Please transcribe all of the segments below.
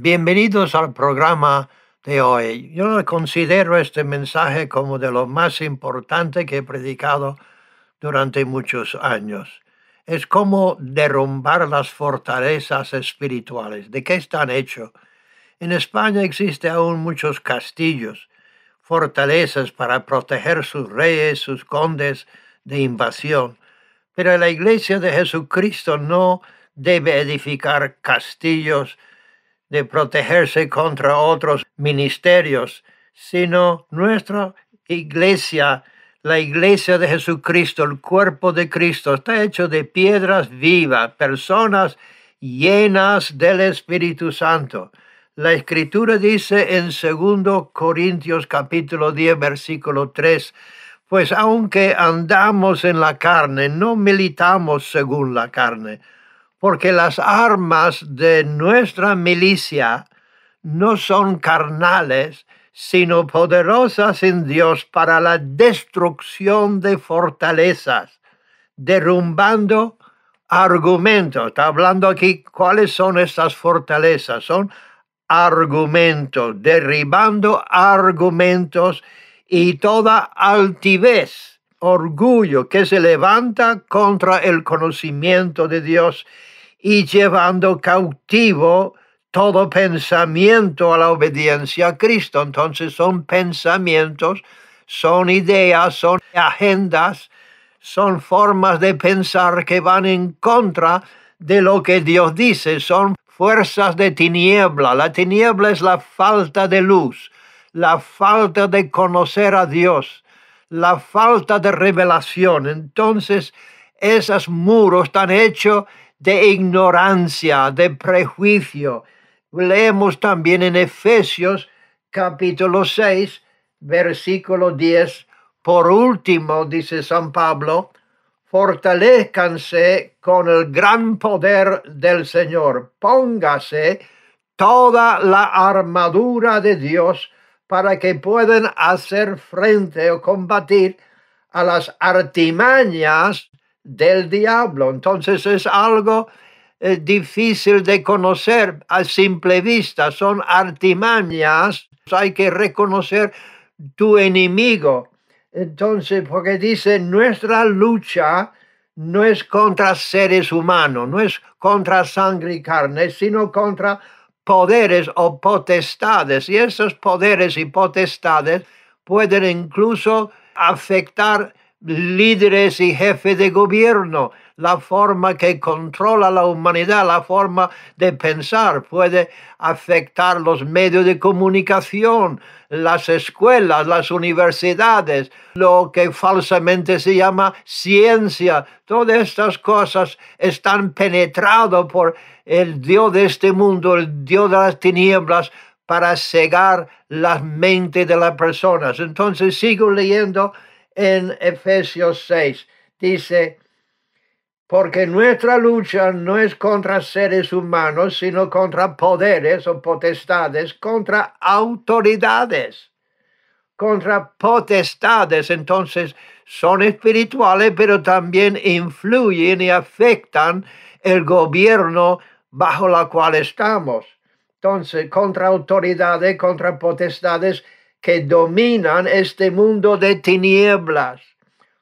Bienvenidos al programa de hoy. Yo considero este mensaje como de lo más importante que he predicado durante muchos años. Es como derrumbar las fortalezas espirituales. ¿De qué están hechos? En España existen aún muchos castillos, fortalezas para proteger sus reyes, sus condes de invasión. Pero la iglesia de Jesucristo no debe edificar castillos de protegerse contra otros ministerios, sino nuestra iglesia, la iglesia de Jesucristo, el cuerpo de Cristo, está hecho de piedras vivas, personas llenas del Espíritu Santo. La escritura dice en 2 Corintios capítulo 10 versículo 3, pues aunque andamos en la carne, no militamos según la carne porque las armas de nuestra milicia no son carnales, sino poderosas en Dios para la destrucción de fortalezas, derrumbando argumentos. Está hablando aquí cuáles son estas fortalezas. Son argumentos, derribando argumentos y toda altivez, orgullo que se levanta contra el conocimiento de Dios y llevando cautivo todo pensamiento a la obediencia a Cristo. Entonces son pensamientos, son ideas, son agendas, son formas de pensar que van en contra de lo que Dios dice, son fuerzas de tiniebla. La tiniebla es la falta de luz, la falta de conocer a Dios, la falta de revelación. Entonces, esos muros están hechos de ignorancia, de prejuicio. Leemos también en Efesios capítulo 6, versículo 10. Por último, dice San Pablo, fortalezcanse con el gran poder del Señor. Póngase toda la armadura de Dios para que puedan hacer frente o combatir a las artimañas del diablo. Entonces es algo eh, difícil de conocer a simple vista, son artimañas, hay que reconocer tu enemigo. Entonces, porque dice, nuestra lucha no es contra seres humanos, no es contra sangre y carne, sino contra poderes o potestades. Y esos poderes y potestades pueden incluso afectar líderes y jefes de gobierno, la forma que controla la humanidad, la forma de pensar, puede afectar los medios de comunicación, las escuelas, las universidades, lo que falsamente se llama ciencia. Todas estas cosas están penetradas por el Dios de este mundo, el Dios de las tinieblas, para cegar las mentes de las personas. Entonces sigo leyendo en Efesios 6. Dice, porque nuestra lucha no es contra seres humanos, sino contra poderes o potestades, contra autoridades, contra potestades. Entonces, son espirituales, pero también influyen y afectan el gobierno bajo la cual estamos. Entonces, contra autoridades, contra potestades, que dominan este mundo de tinieblas,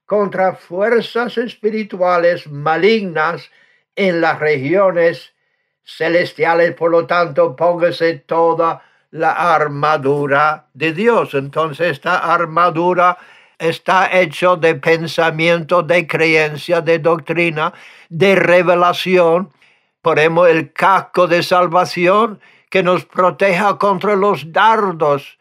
contra fuerzas espirituales malignas en las regiones celestiales. Por lo tanto, póngase toda la armadura de Dios. Entonces, esta armadura está hecho de pensamiento, de creencia, de doctrina, de revelación. Ponemos el casco de salvación que nos proteja contra los dardos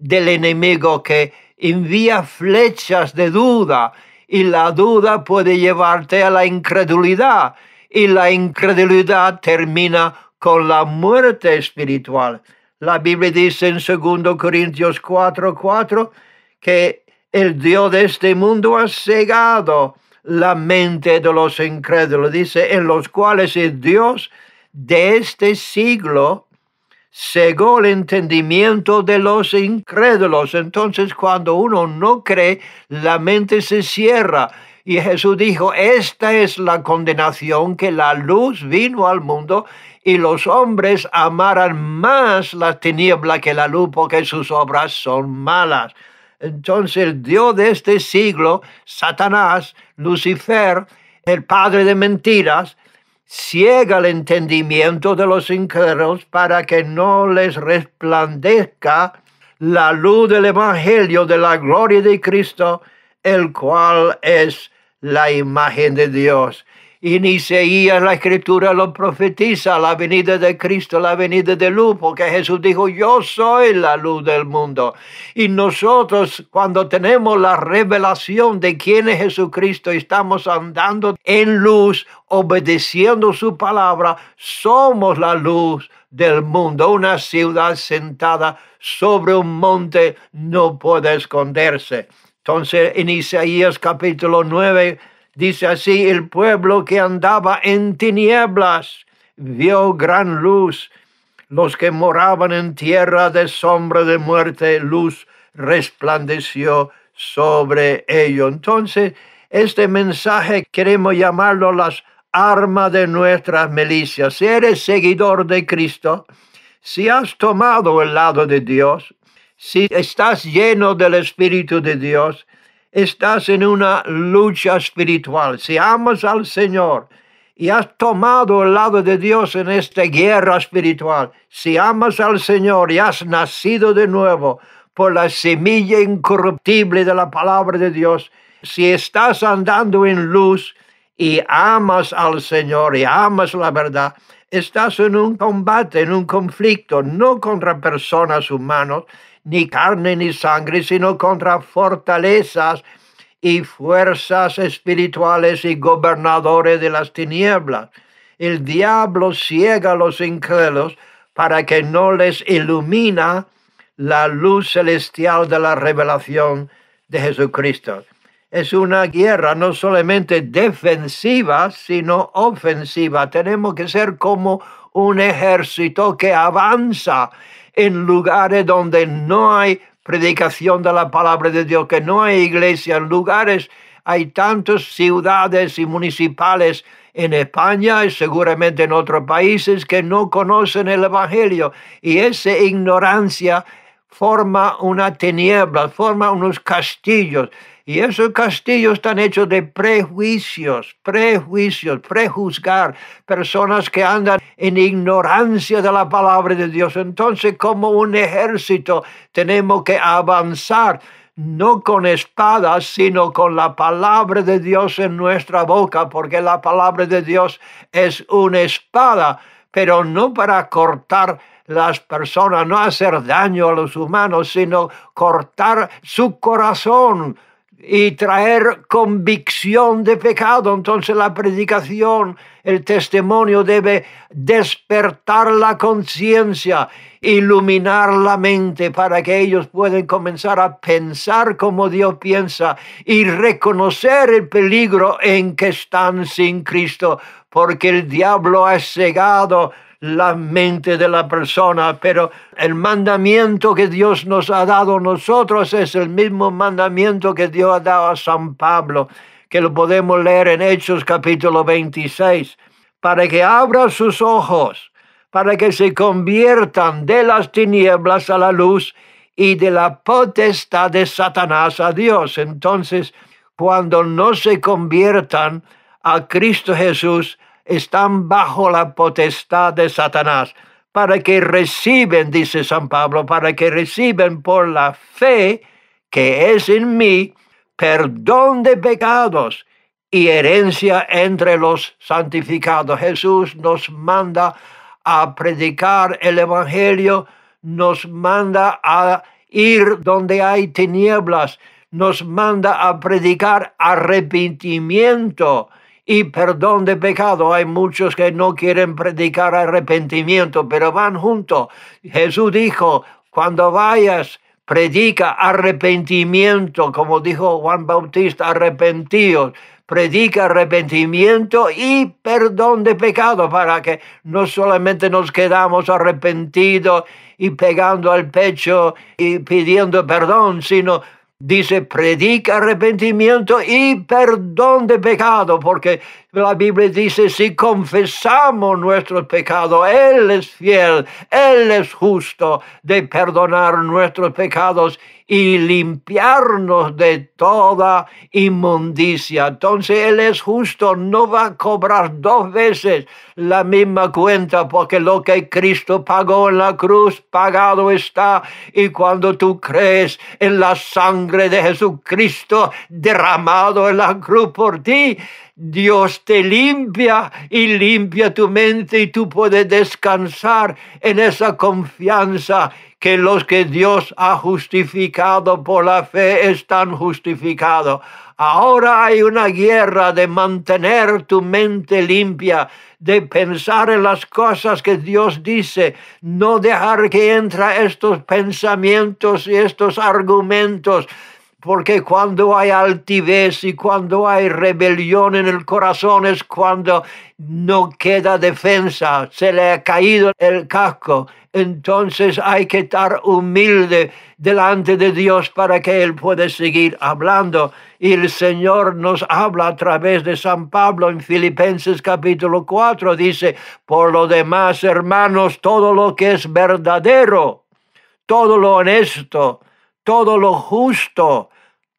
del enemigo que envía flechas de duda y la duda puede llevarte a la incredulidad y la incredulidad termina con la muerte espiritual. La Biblia dice en 2 Corintios 4:4 4, que el Dios de este mundo ha cegado la mente de los incrédulos, dice, en los cuales el Dios de este siglo cegó el entendimiento de los incrédulos. Entonces cuando uno no cree, la mente se cierra. Y Jesús dijo, esta es la condenación que la luz vino al mundo y los hombres amaran más la tiniebla que la luz porque sus obras son malas. Entonces el Dios de este siglo, Satanás, Lucifer, el padre de mentiras, ciega el entendimiento de los incrédulos para que no les resplandezca la luz del Evangelio de la gloria de Cristo, el cual es la imagen de Dios en Isaías la escritura lo profetiza, la venida de Cristo, la venida de luz, porque Jesús dijo, yo soy la luz del mundo. Y nosotros cuando tenemos la revelación de quién es Jesucristo, estamos andando en luz, obedeciendo su palabra, somos la luz del mundo. Una ciudad sentada sobre un monte no puede esconderse. Entonces en Isaías capítulo 9 Dice así, el pueblo que andaba en tinieblas vio gran luz. Los que moraban en tierra de sombra de muerte, luz resplandeció sobre ellos Entonces, este mensaje queremos llamarlo las armas de nuestras milicias. Si eres seguidor de Cristo, si has tomado el lado de Dios, si estás lleno del Espíritu de Dios, estás en una lucha espiritual. Si amas al Señor y has tomado el lado de Dios en esta guerra espiritual, si amas al Señor y has nacido de nuevo por la semilla incorruptible de la palabra de Dios, si estás andando en luz y amas al Señor y amas la verdad, estás en un combate, en un conflicto, no contra personas humanas, ni carne ni sangre, sino contra fortalezas y fuerzas espirituales y gobernadores de las tinieblas. El diablo ciega a los incrédulos para que no les ilumina la luz celestial de la revelación de Jesucristo. Es una guerra no solamente defensiva, sino ofensiva. Tenemos que ser como un ejército que avanza en lugares donde no hay predicación de la palabra de Dios, que no hay iglesia, en lugares, hay tantas ciudades y municipales en España y seguramente en otros países que no conocen el Evangelio y esa ignorancia forma una tiniebla, forma unos castillos y esos castillos están hechos de prejuicios, prejuicios, prejuzgar personas que andan en ignorancia de la palabra de Dios. Entonces, como un ejército, tenemos que avanzar no con espadas, sino con la palabra de Dios en nuestra boca, porque la palabra de Dios es una espada, pero no para cortar las personas, no hacer daño a los humanos, sino cortar su corazón, y traer convicción de pecado. Entonces la predicación, el testimonio debe despertar la conciencia, iluminar la mente para que ellos puedan comenzar a pensar como Dios piensa y reconocer el peligro en que están sin Cristo, porque el diablo ha cegado la mente de la persona, pero el mandamiento que Dios nos ha dado nosotros es el mismo mandamiento que Dios ha dado a San Pablo, que lo podemos leer en Hechos capítulo 26, para que abra sus ojos, para que se conviertan de las tinieblas a la luz y de la potestad de Satanás a Dios. Entonces, cuando no se conviertan a Cristo Jesús, están bajo la potestad de Satanás, para que reciben, dice San Pablo, para que reciben por la fe que es en mí perdón de pecados y herencia entre los santificados. Jesús nos manda a predicar el Evangelio, nos manda a ir donde hay tinieblas, nos manda a predicar arrepentimiento y perdón de pecado. Hay muchos que no quieren predicar arrepentimiento, pero van juntos. Jesús dijo, cuando vayas, predica arrepentimiento, como dijo Juan Bautista, arrepentidos. Predica arrepentimiento y perdón de pecado para que no solamente nos quedamos arrepentidos y pegando al pecho y pidiendo perdón, sino dice, predica arrepentimiento y perdón de pecado, porque la Biblia dice, si confesamos nuestros pecados, Él es fiel, Él es justo de perdonar nuestros pecados y limpiarnos de toda inmundicia. Entonces Él es justo, no va a cobrar dos veces la misma cuenta, porque lo que Cristo pagó en la cruz, pagado está. Y cuando tú crees en la sangre de Jesucristo derramado en la cruz por ti, Dios te limpia y limpia tu mente y tú puedes descansar en esa confianza que los que Dios ha justificado por la fe están justificados. Ahora hay una guerra de mantener tu mente limpia, de pensar en las cosas que Dios dice, no dejar que entren estos pensamientos y estos argumentos porque cuando hay altivez y cuando hay rebelión en el corazón es cuando no queda defensa, se le ha caído el casco. Entonces hay que estar humilde delante de Dios para que Él pueda seguir hablando. Y el Señor nos habla a través de San Pablo en Filipenses capítulo 4. Dice, por lo demás, hermanos, todo lo que es verdadero, todo lo honesto, todo lo justo,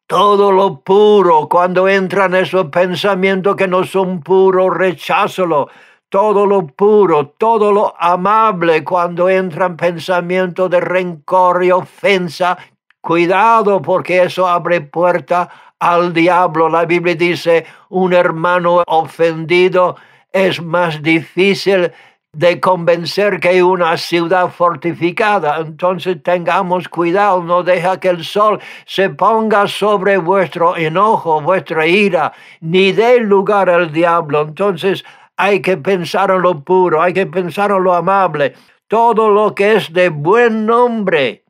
todo lo puro, cuando entran esos pensamientos que no son puros, recházalo. Todo lo puro, todo lo amable, cuando entran pensamientos de rencor y ofensa, cuidado porque eso abre puerta al diablo. La Biblia dice, un hermano ofendido es más difícil de convencer que hay una ciudad fortificada. Entonces tengamos cuidado, no deja que el sol se ponga sobre vuestro enojo, vuestra ira, ni dé lugar al diablo. Entonces hay que pensar en lo puro, hay que pensar en lo amable, todo lo que es de buen nombre,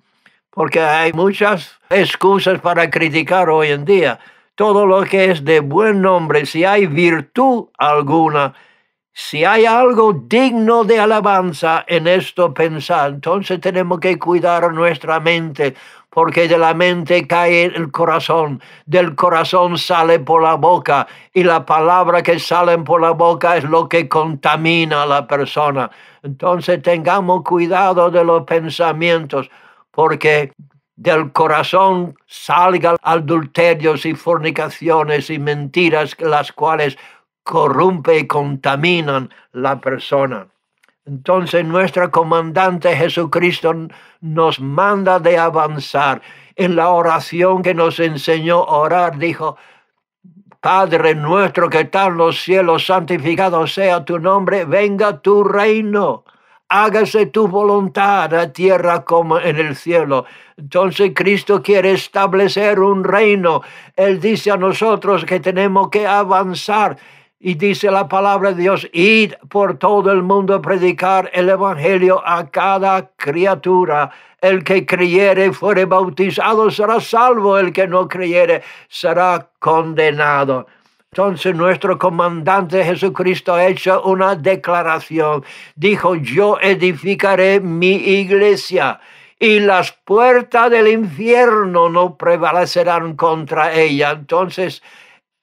porque hay muchas excusas para criticar hoy en día. Todo lo que es de buen nombre, si hay virtud alguna, si hay algo digno de alabanza en esto pensar, entonces tenemos que cuidar nuestra mente, porque de la mente cae el corazón, del corazón sale por la boca, y la palabra que sale por la boca es lo que contamina a la persona. Entonces tengamos cuidado de los pensamientos, porque del corazón salgan adulterios y fornicaciones y mentiras, las cuales corrumpe y contaminan la persona. Entonces nuestro comandante Jesucristo nos manda de avanzar. En la oración que nos enseñó a orar, dijo, Padre nuestro que está en los cielos, santificado sea tu nombre, venga tu reino, hágase tu voluntad a tierra como en el cielo. Entonces Cristo quiere establecer un reino. Él dice a nosotros que tenemos que avanzar y dice la palabra de Dios, id por todo el mundo a predicar el Evangelio a cada criatura. El que creyere fuere bautizado será salvo, el que no creyere será condenado. Entonces nuestro comandante Jesucristo ha hecho una declaración. Dijo, yo edificaré mi iglesia y las puertas del infierno no prevalecerán contra ella. Entonces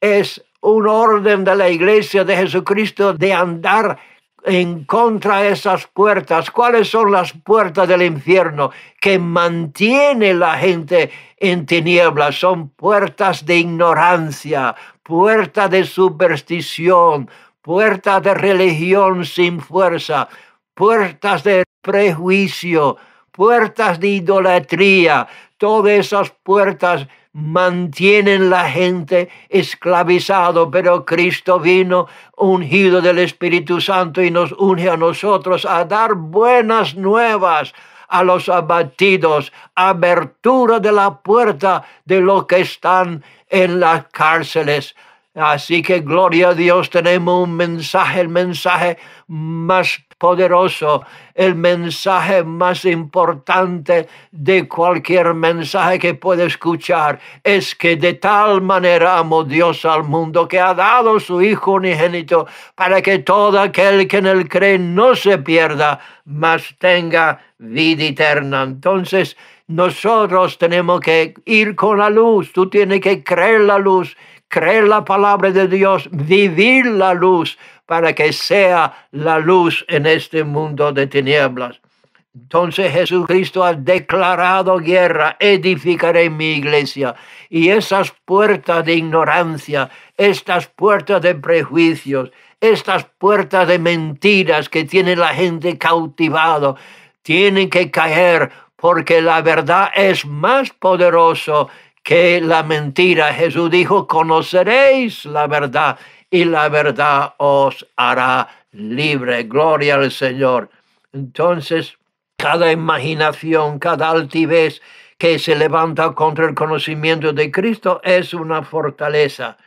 es un orden de la iglesia de Jesucristo de andar en contra de esas puertas. ¿Cuáles son las puertas del infierno que mantiene la gente en tinieblas? Son puertas de ignorancia, puertas de superstición, puertas de religión sin fuerza, puertas de prejuicio, puertas de idolatría. Todas esas puertas mantienen la gente esclavizado, pero Cristo vino ungido del Espíritu Santo y nos une a nosotros a dar buenas nuevas a los abatidos, abertura de la puerta de los que están en las cárceles, Así que gloria a Dios, tenemos un mensaje, el mensaje más poderoso, el mensaje más importante de cualquier mensaje que pueda escuchar, es que de tal manera amo Dios al mundo que ha dado su Hijo unigénito para que todo aquel que en él cree no se pierda, mas tenga vida eterna. Entonces, nosotros tenemos que ir con la luz, tú tienes que creer la luz creer la palabra de Dios, vivir la luz para que sea la luz en este mundo de tinieblas. Entonces Jesucristo ha declarado guerra, edificaré mi iglesia. Y esas puertas de ignorancia, estas puertas de prejuicios, estas puertas de mentiras que tiene la gente cautivado, tienen que caer porque la verdad es más poderoso que la mentira. Jesús dijo, conoceréis la verdad y la verdad os hará libre. Gloria al Señor. Entonces, cada imaginación, cada altivez que se levanta contra el conocimiento de Cristo es una fortaleza.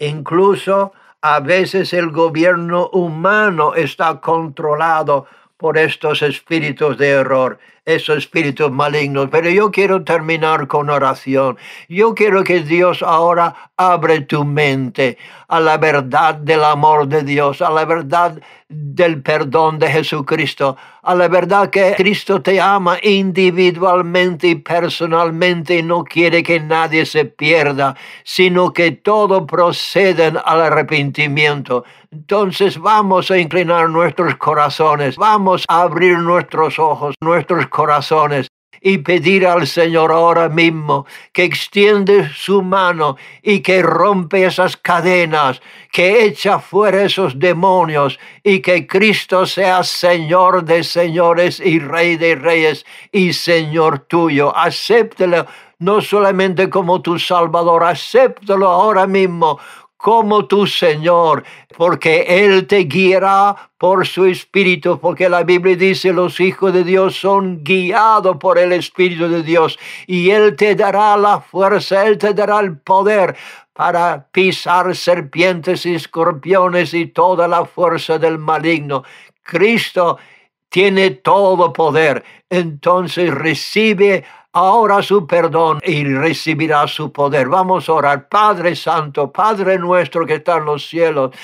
Incluso a veces el gobierno humano está controlado por estos espíritus de error, esos espíritus malignos. Pero yo quiero terminar con oración. Yo quiero que Dios ahora abre tu mente a la verdad del amor de Dios, a la verdad del perdón de Jesucristo, a la verdad que Cristo te ama individualmente y personalmente y no quiere que nadie se pierda, sino que todo proceda al arrepentimiento. Entonces vamos a inclinar nuestros corazones, vamos a abrir nuestros ojos, nuestros corazones y pedir al Señor ahora mismo que extiende su mano y que rompe esas cadenas, que echa fuera esos demonios y que Cristo sea Señor de señores y Rey de reyes y Señor tuyo. Acéptelo no solamente como tu Salvador, acéptalo ahora mismo como tu Señor, porque Él te guiará por su Espíritu, porque la Biblia dice los hijos de Dios son guiados por el Espíritu de Dios y Él te dará la fuerza, Él te dará el poder para pisar serpientes y escorpiones y toda la fuerza del maligno. Cristo tiene todo poder, entonces recibe ahora su perdón y recibirá su poder. Vamos a orar, Padre Santo, Padre nuestro que está en los cielos.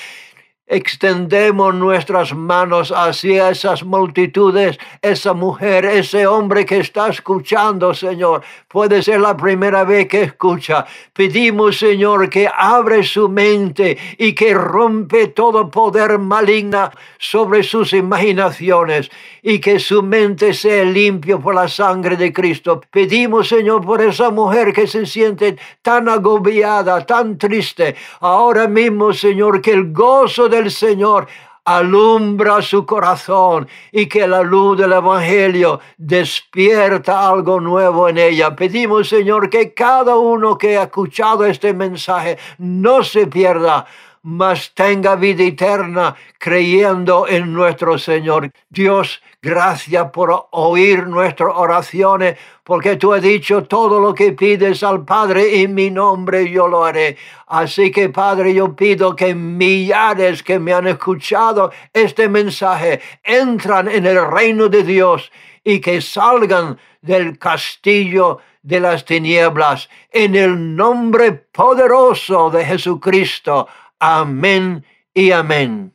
Extendemos nuestras manos hacia esas multitudes, esa mujer, ese hombre que está escuchando, Señor. Puede ser la primera vez que escucha. Pedimos, Señor, que abre su mente y que rompe todo poder maligno sobre sus imaginaciones y que su mente sea limpia por la sangre de Cristo. Pedimos, Señor, por esa mujer que se siente tan agobiada, tan triste. Ahora mismo, Señor, que el gozo del Señor alumbra su corazón y que la luz del Evangelio despierta algo nuevo en ella. Pedimos, Señor, que cada uno que ha escuchado este mensaje no se pierda mas tenga vida eterna creyendo en nuestro Señor. Dios, gracias por oír nuestras oraciones, porque tú has dicho todo lo que pides al Padre en mi nombre yo lo haré. Así que Padre, yo pido que millares que me han escuchado este mensaje entran en el reino de Dios y que salgan del castillo de las tinieblas en el nombre poderoso de Jesucristo. Amén y amén.